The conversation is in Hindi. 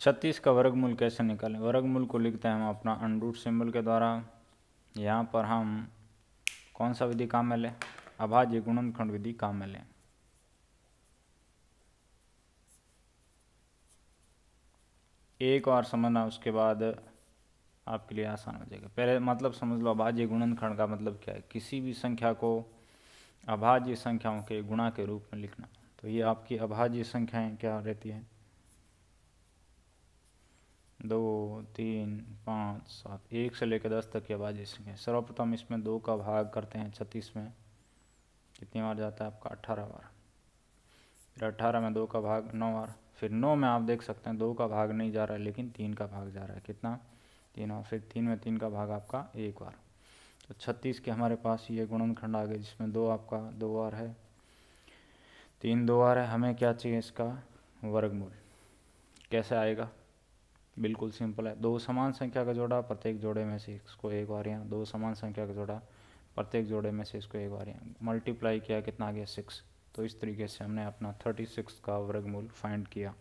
छत्तीस का वर्गमूल कैसे निकालें वर्गमूल को लिखते हैं हम अपना अनरूट सिंबल के द्वारा यहाँ पर हम कौन सा विधि काम में लें अभाज्य गुणनखंड विधि काम में लें एक और समझना उसके बाद आपके लिए आसान हो जाएगा पहले मतलब समझ लो अभाज्य गुणनखंड का मतलब क्या है किसी भी संख्या को अभाज्य संख्याओं के गुणा के रूप में लिखना तो ये आपकी अभाज्य संख्याएं क्या रहती हैं दो तीन पाँच सात एक से लेकर दस तक की आवाज़ इसमें सर्वप्रथम इसमें दो का भाग करते हैं छत्तीस में कितनी बार जाता है आपका अट्ठारह बार फिर अट्ठारह में दो का भाग नौ बार फिर नौ में आप देख सकते हैं दो का भाग नहीं जा रहा है लेकिन तीन का भाग जा रहा है कितना तीन और फिर तीन में तीन का भाग आपका एक बार तो छत्तीस के हमारे पास ये गुणनखंड आ गए जिसमें दो आपका दो बार है तीन दो बार है हमें क्या चाहिए इसका वर्गमूल कैसे आएगा बिल्कुल सिंपल है दो समान संख्या का जोड़ा प्रत्येक जोड़े में से इसको एक बार यहाँ दो समान संख्या का जोड़ा प्रत्येक जोड़े में से इसको एक बार यहाँ मल्टीप्लाई किया कितना आ गया सिक्स तो इस तरीके से हमने अपना थर्टी सिक्स का वर्गमूल फाइंड किया